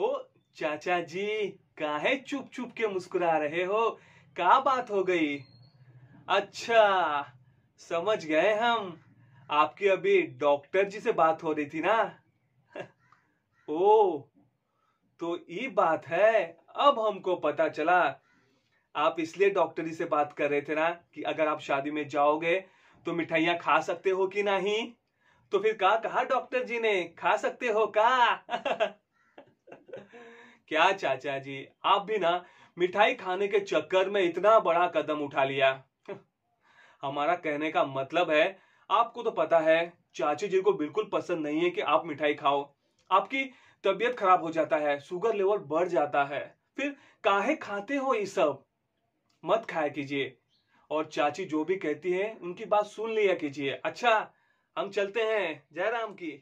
ओ चाचा जी काहे चुप चुप के मुस्कुरा रहे हो का बात हो गई अच्छा समझ गए हम आपकी अभी डॉक्टर जी से बात हो रही थी ना ओ तो ये बात है अब हमको पता चला आप इसलिए डॉक्टर जी से बात कर रहे थे ना कि अगर आप शादी में जाओगे तो मिठाइया खा सकते हो कि नहीं तो फिर कहा कहा डॉक्टर जी ने खा सकते हो का क्या चाचा जी आप भी ना मिठाई खाने के चक्कर में इतना बड़ा कदम उठा लिया हमारा कहने का मतलब है आपको तो पता है चाची जी को बिल्कुल पसंद नहीं है कि आप मिठाई खाओ आपकी तबीयत खराब हो जाता है शुगर लेवल बढ़ जाता है फिर काहे खाते हो ये सब मत खाया कीजिए और चाची जो भी कहती है उनकी बात सुन लिया कीजिए अच्छा हम चलते हैं जयराम की